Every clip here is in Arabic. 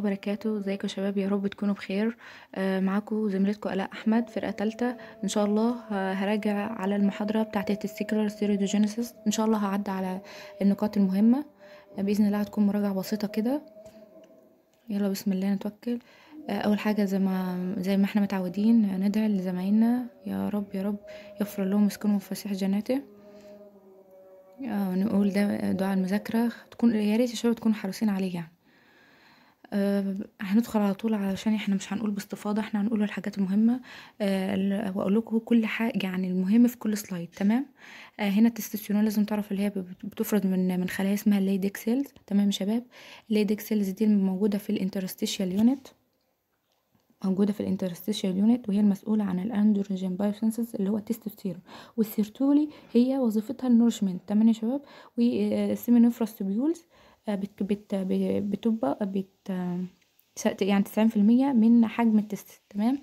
وبركاته ازيكم يا شباب يا رب تكونوا بخير آه، معاكم زميلتكم الاء احمد فرقه ثالثه ان شاء الله هراجع على المحاضره بتاعه التستيكولار سيريدوجينيسيس ان شاء الله هعدي على النقاط المهمه آه، باذن الله هتكون مراجعه بسيطه كده يلا بسم الله نتوكل آه، اول حاجه زي ما زي ما احنا متعودين ندعي لزمايلنا يا رب يا رب يغفر لهم ويسكنهم في فسيح جناته آه نقول ده دعاء المذاكره تكون يا ريت يا شباب تكونوا حريصين عليه يعني آه، هندخل على طول علشان إحنا مش هنقول باستفاضة، إحنا هنقول الحاجات المهمة أه وأقول لكم كل حاجة يعني المهم في كل سلايد تمام، أه هنا التستوستيرون لازم تعرف اللي هي بتفرض من من خلايا اسمها اللايدك سيلز تمام يا شباب، اللايدك سيلز دي موجودة في الانترستيشيال يونت موجودة في الانترستيشيال يونت وهي المسؤولة عن الأندروجين بايوسنسز اللي هو التستوستيرون، والسيرتولي هي وظيفتها النورشمنت تمام يا شباب، والسيمينيفروس أه بت بت بتبقى بت يعني تسعين في المية من حجم التست تمام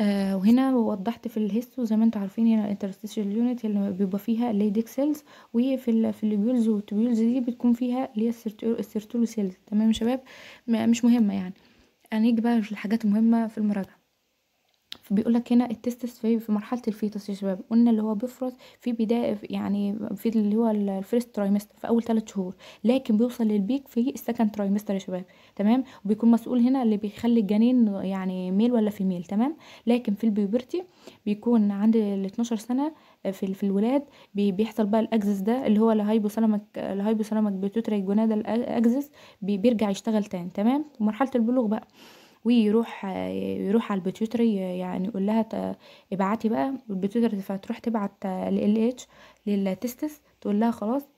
آه وهنا وضحت في الهيستو زي ما انتوا عارفين هنا الانترستيشال يونت اللي بيبقى فيها ليديك سيلز وفي في الليبيولز والتبيولز دي بتكون فيها اللي هي السيرتولو سيلز تمام يا شباب مش مهمه يعني هنيجي بقى للحاجات المهمه في المراجعه بيقول لك هنا التستس في في مرحله الفيتوس يا شباب قلنا اللي هو بيفرز في بدايه يعني في اللي هو الفيرست ترايمستر في اول ثلاث شهور لكن بيوصل للبيك في السكند ترايمستر يا شباب تمام وبيكون مسؤول هنا اللي بيخلي الجنين يعني ميل ولا فيميل تمام لكن في البيبرتي بيكون عند ال 12 سنه آه، في في الولاد بيحصل بقى الاكزس ده اللي هو الهايبوثالامك الهايبوثالامك بيتوتريك جونادا الاكزس بيرجع يشتغل تاني تمام مرحله البلوغ بقى ويروح يروح على البيتيوتري يعني يقول لها ابعتي بقى البيتيوتري فتروح تبعت ال اتش للتستس تقول لها خلاص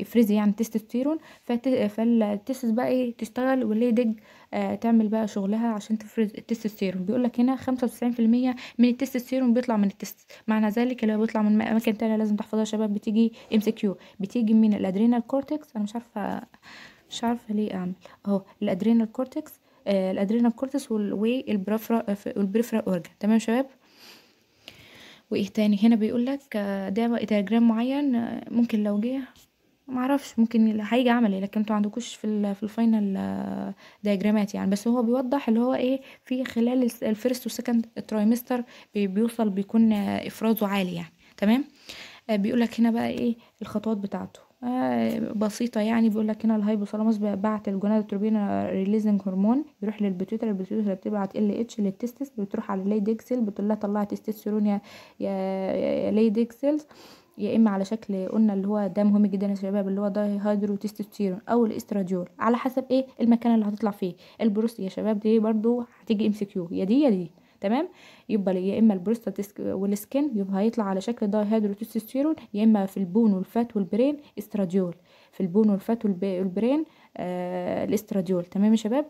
افرزي يعني تستوستيرون فالتستس بقى ايه تشتغل واللي دج آه، تعمل بقى شغلها عشان تفرز التستوستيرون بيقول لك هنا 95% من التستوستيرون بيطلع من التست معنى ذلك اللي بيطلع من اماكن تانية لازم تحفظها يا شباب بتيجي ام سي كيو بتيجي من الادرينال كورتكس انا مش عارفه مش عارفه ليه اعمل اهو الادرينال كورتكس آه الادرينال كورتكس آه، والبريفرا والبريفرا اورجن تمام يا شباب وايه تاني هنا بيقول لك آه، ده ديجرام معين آه، ممكن لو جه معرفش ممكن هيجي عملي لكن انتوا عندكوش في في الفاينل دياجرامات يعني بس هو بيوضح اللي هو ايه في خلال الفيرست وسكند ترايمستر بيوصل بيكون افرازه عالي يعني تمام بيقول لك هنا بقى ايه الخطوات بتاعته آه، بسيطة يعني بيقول لك هنا الهايبوثالاموس بعت الجوناد التروبين ريليزنج هرمون بيروح للبيتيوتر البيتيوتر بتبعت ال اتش للتستس بتروح على الليديكسل بتقول لها طلعي تستوستيرون يا يا ليدكسلز يا اما على شكل قلنا اللي هو ده مهم جدا يا شباب اللي هو داي هيدرو تستوستيرون او الاستراديول على حسب ايه المكان اللي هتطلع فيه البروست يا شباب دي برضو هتيجي ام سي كيو يا دي يا دي تمام يبقى يا اما البروستات والسكن يبقى هيطلع على شكل داي هيدروتستيرون يا اما في البون والفات والبرين استراديول في البون والفات والبرين آه الاستراديول تمام يا شباب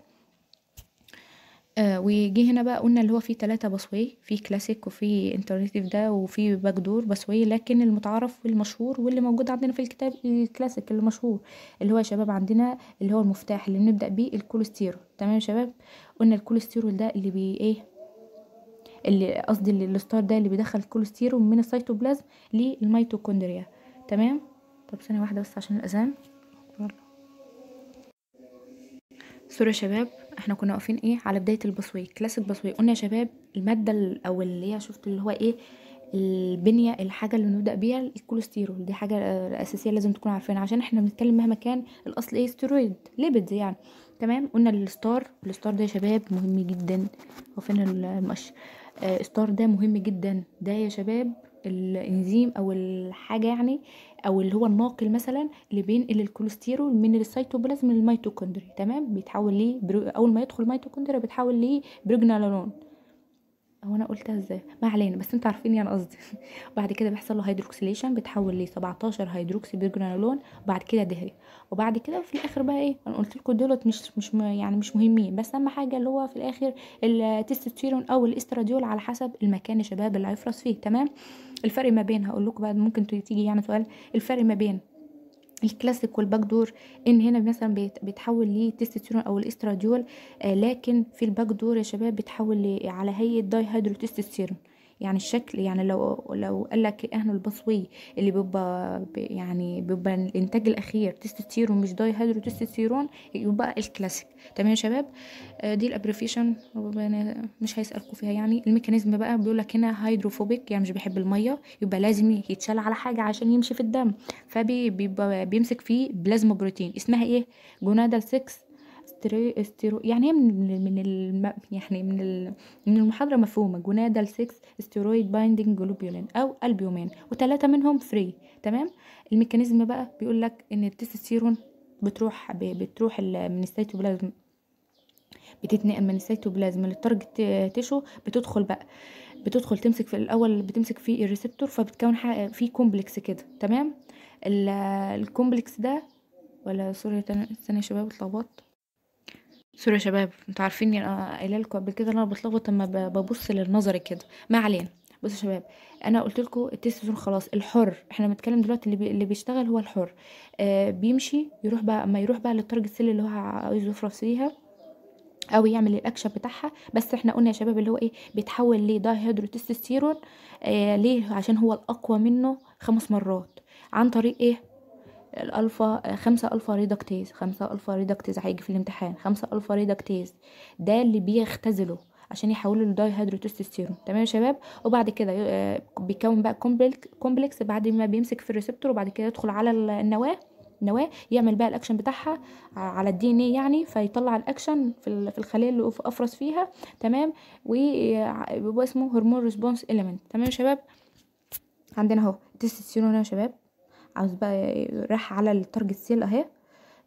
آه ويجي هنا بقى قلنا اللي هو فيه تلاتة بصوي فيه كلاسيك وفيه انترنتيف ده وفيه باكدور دور لكن المتعارف والمشهور واللي موجود عندنا في الكتاب الكلاسيك المشهور اللي هو يا شباب عندنا اللي هو المفتاح اللي بنبدأ بيه الكوليسترول تمام يا شباب قلنا الكوليسترول ده اللي بي ايه اللي قصدي الستار ده اللي بيدخل الكوليستيرول من السيتوبلازم للميتوكوندريا تمام طب ثانيه واحده بس عشان الاذان سوري يا شباب احنا كنا واقفين ايه على بدايه البصوي كلاسيك بصوي قلنا يا شباب الماده او اللي هي شفت اللي هو ايه البنيه الحاجه اللي بنبدا بيها الكوليسترول دي حاجه اساسيه لازم تكون عارفينها عشان احنا بنتكلم مهما كان الاصل ايه ستيرويد ليبيدز يعني تمام قلنا الستار الستار ده يا شباب مهم جدا هو فين المقش الستار آه، ده مهم جدا ده يا شباب الانزيم او الحاجه يعني او اللي هو الناقل مثلا اللي بينقل الكوليسترول من السيتوبلازم للميتوكوندريا تمام بيتحول ليه اول ما يدخل الميتوكوندريا بيتحول ليه بروجنالون هو انا قلتها ازاي ما علينا بس انتوا عارفين يعني قصدي بعد كده بيحصل له هيدروكسيليشن بتحول ل 17 هيدروكسي بيرجرانولون وبعد كده دهري وبعد كده في الاخر بقى ايه انا قلت لكم دولت مش مش يعني مش مهمين بس اهم حاجه اللي هو في الاخر التستوستيرون او الاستراديول على حسب المكان يا شباب اللي هيفرز فيه تمام الفرق ما بين هقول لكم بقى ممكن تيجي يعني سؤال الفرق ما بين الكلاسيك والباك دور ان هنا مثلا بيتحول لتستوستيرون او الاستراديول آه، لكن في الباك دور يا شباب بيتحول على هيئه داي هيدرو تستوستيرون يعني الشكل يعني لو لو قال لك اهنوا البصوي اللي بيبقى يعني بيبقى الانتاج الاخير تستيرون مش داي هيدرو تستوستيرون يبقى الكلاسيك تمام يا شباب آه، دي الابريفيشن مش هيسالكوا فيها يعني الميكانيزم بقى بيقول لك هنا هيدروفوبيك يعني مش بيحب الميه يبقى لازم يتشال على حاجه عشان يمشي في الدم فبيبقى بيمسك فيه بلازما بروتين اسمها ايه جونادال 6 استرو يعني هي من من الم... يعني من ال... من المحاضره مفهومه جونادا 6 ستيرويد بايندينج جلوبيولين او البيومين وثلاثه منهم فري تمام الميكانيزم بقى بيقول لك ان التستوستيرون بتروح ب... بتروح ال... من السيتوبلازم بتتنقل من السيتوبلازم للتارجت تيشو بتدخل بقى بتدخل تمسك في الاول بتمسك فيه الريسبتور فبتكون في كومبلكس كده تمام الكومبلكس ده ولا سوري استنى يا شباب اتلخبطت سوري يا شباب انتوا عارفيني انا قايله لكم قبل كده ان انا بتلخبط لما ببص للنظري كده ما علينا بصوا يا شباب انا قلت لكم التستوستيرون خلاص الحر احنا بنتكلم دلوقتي اللي, بي... اللي بيشتغل هو الحر آه بيمشي يروح بقى اما يروح بقى للتارجت سيل اللي هو عايز يفرص فيها او يعمل الاكشن بتاعها بس احنا قلنا يا شباب اللي هو ايه بيتحول لدايهيدروتستوستيرون آه ليه عشان هو الاقوى منه خمس مرات عن طريق ايه الالفا خمسة الفا ريدكتيز خمسة الفا ريدكتيز هيجي في الامتحان خمسة الفا ريدكتيز ده اللي بيختزله عشان يحوله لدايهيدروتستوستيرون تمام يا شباب وبعد كده آه، بيكون بقى كومبلكس بعد ما بيمسك في الريسبتور وبعد كده يدخل على النواه النواه يعمل بقى الاكشن بتاعها على الدي ان ايه يعني فيطلع الاكشن في الخليه اللي افرز فيها تمام وبيبقى آه، اسمه هرمون ريسبونس اليمنت تمام يا شباب عندنا اهو تستوستيرون يا شباب عاوز بقى راح على التارجت سيل اهي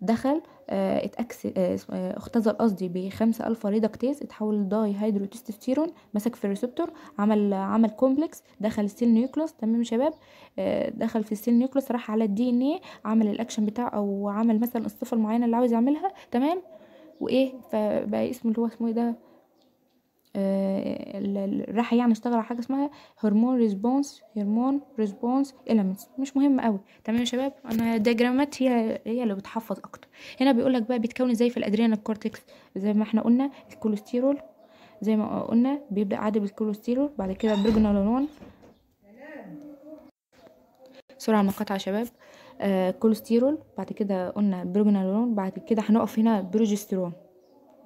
دخل اه اتاكس اه إيه، اختزل قصدي بخمسة الفا ريدكتيز اتحول لداي هيدرو تستوستيرون مسك في الريسبتور عمل عمل كومبلكس دخل السيل نيوكلس تمام يا شباب اه دخل في السيل نيوكلس راح على الدي ان ايه عمل الاكشن بتاعه او عمل مثلا الصفه المعينه اللي عاوز يعملها تمام وايه فبقى اسمه اللي هو اسمه ايه ده آه، راح يعني اشتغل على حاجه اسمها هرمون ريسبونس هرمون ريسبونس اليمنتس مش مهم قوي تمام يا شباب انا الدياجرامات هي هي اللي بتحفظ اكتر هنا بيقول لك بقى بيتكون ازاي في الادرينال كورتكس زي ما احنا قلنا الكوليسترول زي ما قلنا بيبدا عادي بالكوليسترول بعد كده برجنالون سرعه المقاطعه يا شباب آه كوليسترول بعد كده قلنا بروجنالون بعد كده هنقف هنا بروجسترون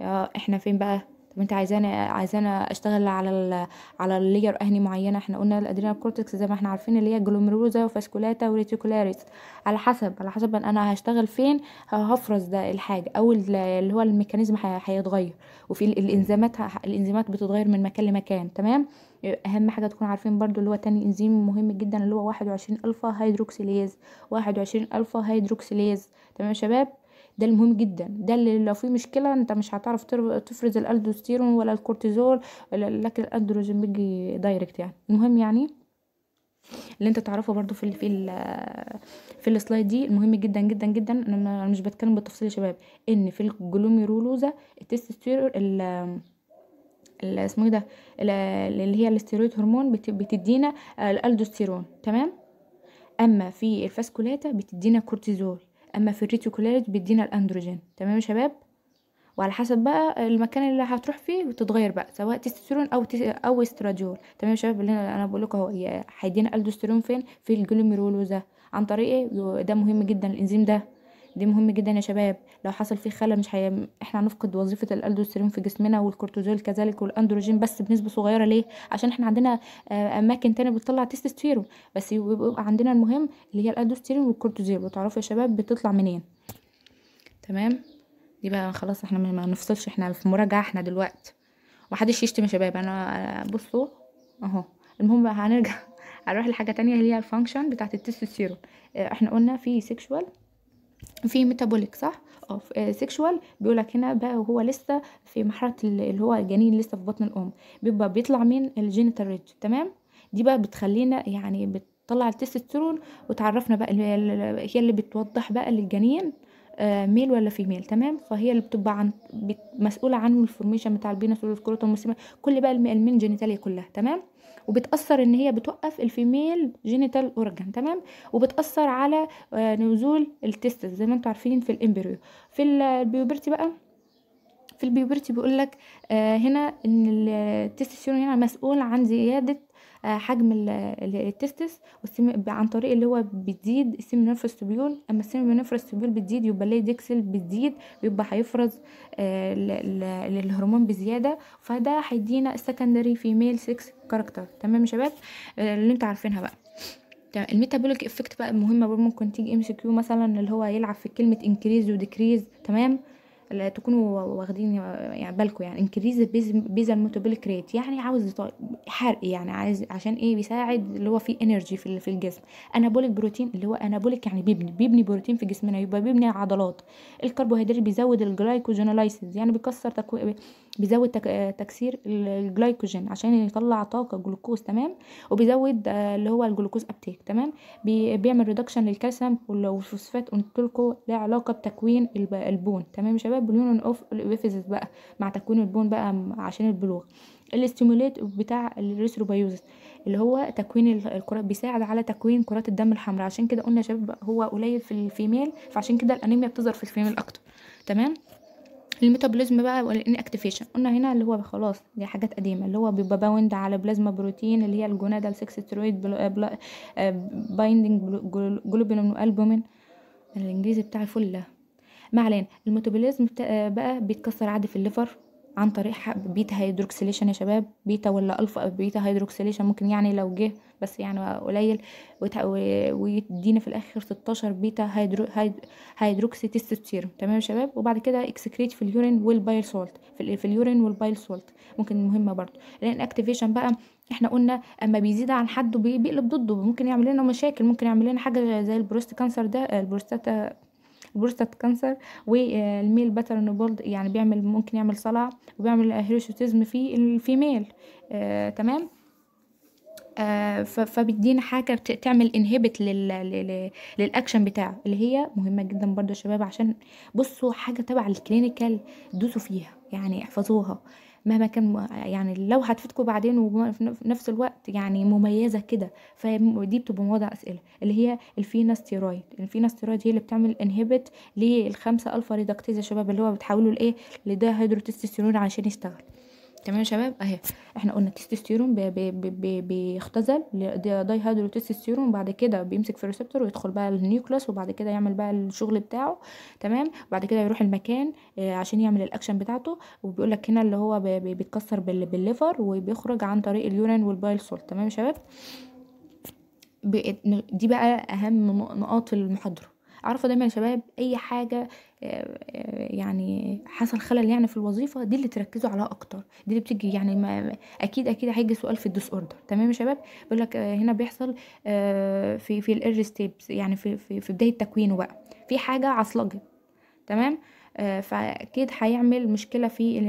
آه احنا فين بقى طب انت عايزاني عايزاني اشتغل على ال على اللير اهني معينه احنا قلنا الادرينال كورتكس زي ما احنا عارفين اللي هي جلوميروزا وفاسكولاتا وريتيكولاريس على حسب على حسب انا هشتغل فين هفرز ده الحاجه او اللي هو الميكانيزم هيتغير وفي الانزيمات الانزيمات بتتغير من مكان لمكان تمام اهم حاجه تكون عارفين برضو اللي هو تاني انزيم مهم جدا اللي هو واحد وعشرين الفا هيدروكسيليز واحد وعشرين الفا هيدروكسيليز تمام يا شباب ده المهم جدا ده اللي لو في مشكله انت مش هتعرف تفرز الالدوستيرون ولا الكورتيزول لكن الاندروجين بيجي دايركت يعني المهم يعني اللي انت تعرفه برضو في الـ في الـ في السلايد دي المهم جدا جدا جدا انا مش بتكلم بالتفصيل يا شباب ان في الجلوميرولوزا التستوستيرون اسمه ايه ده اللي هي الاستيرويد هرمون بتدينا الالدوستيرون تمام اما في الفاسكولاتا بتدينا كورتيزول اما في الريتيكولاريت بيدينا الاندروجين تمام يا شباب وعلى حسب بقى المكان اللي هتروح فيه وتتغير بقى سواء تستوستيرون او تس... او استراديول تمام يا شباب اللي انا بقول لكم اهو هيدينا الدوستيرون فين في الجلوميرولوزا عن طريق ايه ده مهم جدا الانزيم ده دي مهم جدا يا شباب لو حصل فيه خلل مش هي... احنا هنفقد وظيفه الالدوستيرون في جسمنا والكورتيزول كذلك والاندروجين بس بنسبه صغيره ليه عشان احنا عندنا آه، اماكن تانية بتطلع تستوستيرون بس يبقى عندنا المهم اللي هي الالدوستيرون والكورتيزول وتعرفوا يا شباب بتطلع منين تمام دي بقى خلاص احنا ما نفصلش احنا في مراجعه احنا دلوقتي محدش يشتم يا شباب انا آه، بصوا اهو المهم بقى هنرجع هنروح لحاجه تانية اللي هي الفانكشن بتاعه التستوستيرون آه، احنا قلنا في سيكشوال في ميتابوليك صح اوف آه، سيكشوال بيقول لك هنا بقى وهو لسه في مرحله اللي هو الجنين لسه في بطن الام بيبقى بيطلع من الجينيتال ريج تمام دي بقى بتخلينا يعني بتطلع التستوستيرون وتعرفنا بقى هي اللي بتوضح بقى للجنين ميل آه، ولا فيميل تمام فهي اللي بتبقى عن مسؤوله عن الفورميشن بتاع البينس والسكروتوم كل بقى المين جينيتاليا كلها تمام وبتاثر ان هي بتوقف الفيميل جينيتال اورجان تمام وبتاثر على آه، نزول التستس زي ما انتم عارفين في الامبريو في البيوبرتي بقى في البيوبرتي بيقول لك آه، هنا ان التستوستيرون هنا مسؤول عن زياده آه، حجم التستس عن طريق اللي هو بتزيد تبيول اما تبيول بتزيد يبقى اللي ديكسل بتزيد بيبقى هيفرز آه، الهرمون بزياده فده هيدينا السكندري فيميل سكس كاركتر تمام يا شباب آه، اللي انتوا عارفينها بقى الميتابوليك افكت بقى مهمه ممكن تيجي ام سي كيو مثلا اللي هو يلعب في كلمه انكريز وديكريز تمام لا تكونوا واخدين يعني بالكم يعني انكريز بيز الميتابوليك ريت يعني عاوز حرق يعني عايز عشان ايه بيساعد اللي هو فيه انرجي في الجسم انابوليك بروتين اللي هو انابوليك يعني بيبني بيبني بروتين في جسمنا يبقى بيبني عضلات الكربوهيدرات بيزود الجلايكوجينولايسيس يعني بيكسر تكوين بيزود آه، تكسير الجلايكوجين عشان يطلع طاقه جلوكوز تمام وبيزود آه، اللي هو الجلوكوز ابتيك تمام بيعمل ريدكشن للكالسيوم والفوسفات قلت لكم له علاقه بتكوين البون تمام يا شباب بليون اوف الابيفيزيس بقى مع تكوين البون بقى عشان البلوغ الاستيموليت بتاع الريسروبيوزس اللي هو تكوين الكرات بيساعد على تكوين كرات الدم الحمراء عشان كده قلنا يا شباب هو قليل في الفيميل فعشان كده الانيميا بتظهر في الفيميل اكتر تمام الميتابوليزم بقى اكتيفيشن قلنا هنا اللي هو خلاص دي حاجات قديمه اللي هو بيبقى باوند على بلازما بروتين اللي هي الجونادال 6 سترويد بايندنج جلوبين والبومين الانجليزي بتاع فله ما علينا الميتابوليزم آه، بقى بيتكسر عادي في الليفر عن طريق بيتا هيدروكسيليشن يا شباب بيتا ولا الفا بيتا هيدروكسيليشن ممكن يعني لو جه بس يعني قليل ويدينا في الاخر 16 بيتا هيدرو هيدروكسي تستوستيرون تمام يا شباب وبعد كده اكسكريت في اليورين والبايل سولت في, في اليورين والبايل سولت ممكن مهمه برضو لان اكتيفيشن بقى احنا قلنا اما بيزيد عن حد بيقلب ضده ممكن يعمل لنا مشاكل ممكن يعمل لنا حاجه زي البروست كانسر ده البروستاتا البروستات كانسر والميل باترن بولد يعني بيعمل ممكن يعمل صلع وبيعمل هيروشوتيزم في الفيميل آه تمام آه فبتدينا حاجه تعمل انهبت للاكشن بتاعه اللي هي مهمه جدا برضو يا شباب عشان بصوا حاجه تبع الكلينيكال دوسوا فيها يعني احفظوها مهما كان يعني لو هتفيدكم بعدين وفي نفس الوقت يعني مميزه كده فدي بتبقى موضع اسئله اللي هي الفيناستيرويد الفيناستيرويد هي اللي بتعمل انهبت للخمسه الفا ريدكتيز يا شباب اللي هو بتحوله لايه لده هيدروتستيرون عشان يشتغل تمام يا شباب اهي احنا قلنا التستوستيرون بيختزل داي هيدرو تستوستيرون بعد كده بيمسك في الريسبتور ويدخل بقى النيوكلاس وبعد كده يعمل بقى الشغل بتاعه تمام بعد كده يروح المكان آه، عشان يعمل الاكشن بتاعته وبيقول لك هنا اللي هو بيتكسر بالليفر وبيخرج عن طريق اليورين والبايل سول تمام يا شباب دي بقى اهم نقاط المحاضره عارفه دايما يا شباب اي حاجه يعني حصل خلل يعني في الوظيفه دي اللي تركزوا عليها اكتر دي اللي بتيجي يعني ما اكيد اكيد هيجي سؤال في الديس اوردر تمام يا شباب بيقول لك آه، هنا بيحصل آه، في في الايرلي ستيبس يعني في في, في بدايه تكوينه بقى في حاجه عصلجه تمام آه، فاكيد هيعمل مشكله في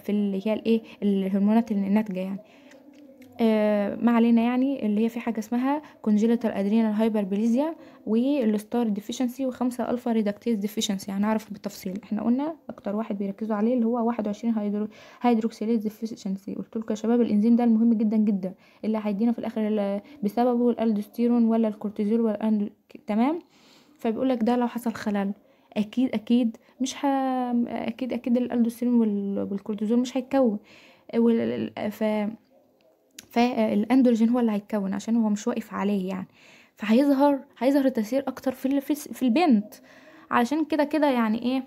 في اللي هي الايه الهرمونات الناتجه يعني آه، ما علينا يعني اللي هي في حاجه اسمها كونجيليتال ادرينال هايبربليزيا والستار ديفيشنسي وخمسة الفا ريدكتيز ديفيشنسي هنعرف بالتفصيل احنا قلنا اكتر واحد بيركزوا عليه اللي هو 21 هيدرو هيدروكسيليز ديفيشنسي قلت لكم يا شباب الانزيم ده المهم جدا جدا اللي هيدينا في الاخر بسببه الالدوستيرون ولا الكورتيزول ولا تمام فبيقول لك ده لو حصل خلل اكيد اكيد مش ه... اكيد اكيد الالدوستيرون والكورتيزول مش هيتكون ف فالاندروجين هو اللي هيتكون عشان هو مش واقف عليه يعني فهيظهر هيظهر التأثير اكتر في في البنت علشان كده كده يعني ايه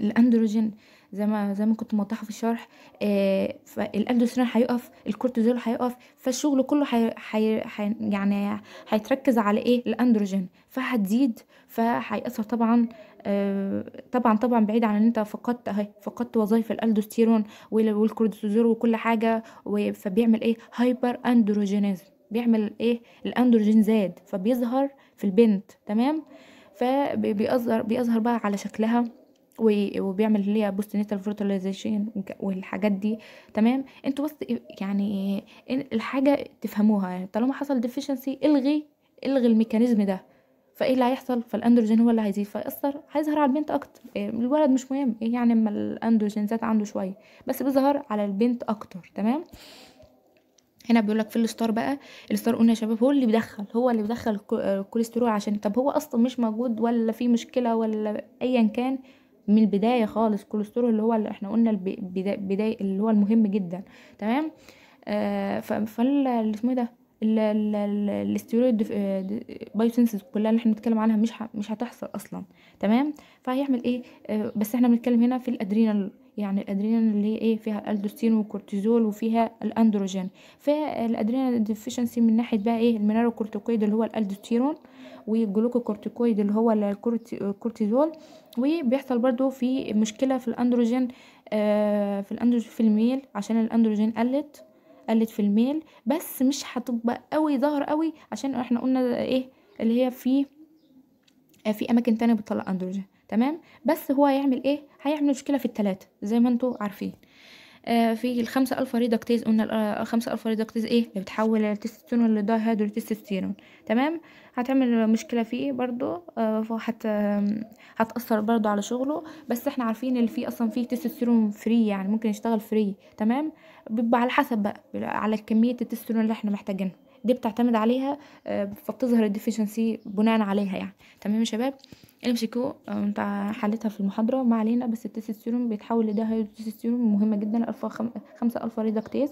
الاندروجين زي ما زي ما كنت موضحه في الشرح آه فالاندوسترين هيقف الكورتيزول هيقف فالشغل كله حي حي حي يعني هيتركز على ايه الاندروجين فهتزيد فهيأثر طبعا آه، طبعا طبعا بعيد عن ان انت فقدت اهي فقدت وظايف الالدوستيرون والكورتيزول وكل حاجه فبيعمل ايه هايبر اندروجينيزم بيعمل ايه الاندروجين زاد فبيظهر في البنت تمام فبيظهر بيظهر بقى على شكلها وبيعمل اللي هي بوست نيتال فيرتلايزيشن والحاجات دي تمام انتوا بس يعني الحاجه تفهموها يعني طالما حصل ديفيشنسي الغي الغي الميكانيزم ده فايه اللي هيحصل فالاندروجين هو اللي هيزيد فيأثر هيظهر على البنت اكتر إيه، الولد مش مهم ايه يعني اما الاندروجين زاد عنده شويه بس بيظهر على البنت اكتر تمام هنا بيقول لك في الستار بقى الستار قلنا يا شباب هو اللي بيدخل هو اللي بيدخل الكوليسترول عشان طب هو اصلا مش موجود ولا في مشكله ولا ايا كان من البدايه خالص الكوليسترول اللي هو اللي احنا قلنا البدايه اللي هو المهم جدا تمام آه فال اسمه إيه ده الاستيرويد آه، بايوسينسز كلها اللي احنا بنتكلم عنها مش مش هتحصل اصلا تمام فهيعمل ايه آه، بس احنا بنتكلم هنا في الادرينال يعني الادرينال اللي هي ايه فيها الالدوستين والكورتيزول وفيها الاندروجين فالادرينال ديفيشنسي من ناحيه بقى ايه الميناروكورتيكويد اللي هو الالدوستيرون والجلوكوكورتيكويد اللي هو الكورتيزول وبيحصل برضو في مشكله في الاندروجين آه في الاندروجين في الميل عشان الاندروجين قلت قلت في الميل بس مش هتبقى قوي ظهر قوي عشان احنا قلنا ايه اللي هي في في اماكن تانية بتطلق اندروجين تمام بس هو هيعمل ايه هيعمل مشكله في الثلاثه زي ما انتوا عارفين آه، في الخمسة ألفا ريدكتيز قلنا الخمسة آه، ألفا ريدكتيز إيه اللي بتحول التستوستيرون لداي هيدروتستوستيرون تمام هتعمل مشكلة فيه برضو آه، فهت هتأثر برضو على شغله بس احنا عارفين اللي فيه أصلا فيه تستوستيرون فري يعني ممكن يشتغل فري تمام بيبقى على حسب بقى على كمية التستوستيرون اللي احنا محتاجينها دي بتعتمد عليها آه، فبتظهر الديفيشنسي بناء عليها يعني تمام يا شباب ام سي كيو انت حلتها في المحاضره ما علينا بس التستوستيرون بيتحول لدهيدروتستوستيرون مهمه جدا الفا خم... خمسة الفا ريدكتيز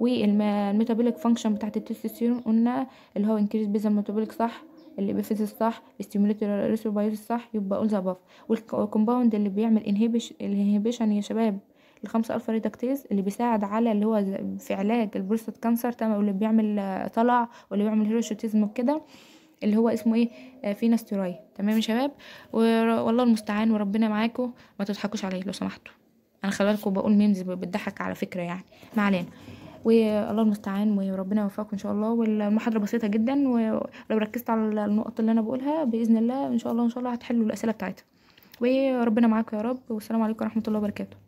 والميتابوليك فانكشن بتاعت التستوستيرون قلنا اللي هو انكريز بيزا ميتابوليك صح الابيفيز الصح ستيموليتور ريسوربايز صح يبقى اول زباف والكومباوند اللي بيعمل انهيبيشن يا شباب الخمسة ألفا ريدكتيز اللي بيساعد على اللي هو في علاج البروستات كانسر تمام واللي بيعمل طلع واللي بيعمل هيروشوتيزم وكده اللي هو اسمه ايه آه فيناستوراي تمام يا شباب والله المستعان وربنا معاكم ما تضحكوش عليه لو سمحتوا انا خلي بالكم بقول ميمز بتضحك على فكره يعني ما علينا والله المستعان وربنا يوفقكم ان شاء الله والمحاضره بسيطه جدا ولو ركزت على النقط اللي انا بقولها باذن الله ان شاء الله ان شاء الله هتحلوا الاسئله بتاعتها وربنا معاكم يا رب والسلام عليكم ورحمه الله وبركاته